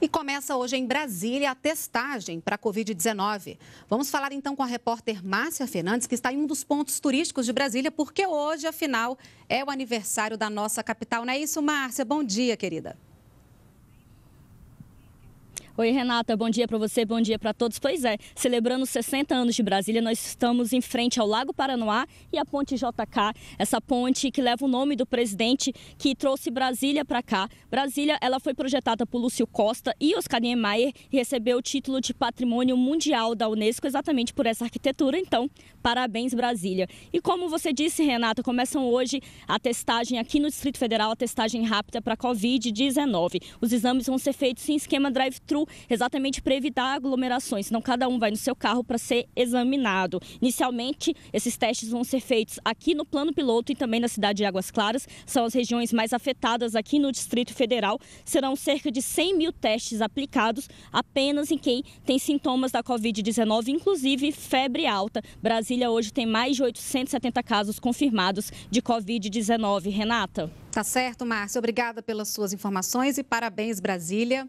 E começa hoje em Brasília a testagem para a Covid-19. Vamos falar então com a repórter Márcia Fernandes, que está em um dos pontos turísticos de Brasília, porque hoje, afinal, é o aniversário da nossa capital. Não é isso, Márcia? Bom dia, querida. Oi, Renata, bom dia para você, bom dia para todos. Pois é, celebrando 60 anos de Brasília, nós estamos em frente ao Lago Paranoá e à Ponte JK, essa ponte que leva o nome do presidente que trouxe Brasília para cá. Brasília, ela foi projetada por Lúcio Costa e Oscar Niemeyer e recebeu o título de Patrimônio Mundial da Unesco exatamente por essa arquitetura. Então, parabéns, Brasília. E como você disse, Renata, começam hoje a testagem aqui no Distrito Federal, a testagem rápida para Covid-19. Os exames vão ser feitos em esquema drive-thru exatamente para evitar aglomerações. Então, cada um vai no seu carro para ser examinado. Inicialmente, esses testes vão ser feitos aqui no plano piloto e também na cidade de Águas Claras. São as regiões mais afetadas aqui no Distrito Federal. Serão cerca de 100 mil testes aplicados apenas em quem tem sintomas da Covid-19, inclusive febre alta. Brasília hoje tem mais de 870 casos confirmados de Covid-19. Renata? Tá certo, Márcia. Obrigada pelas suas informações e parabéns, Brasília.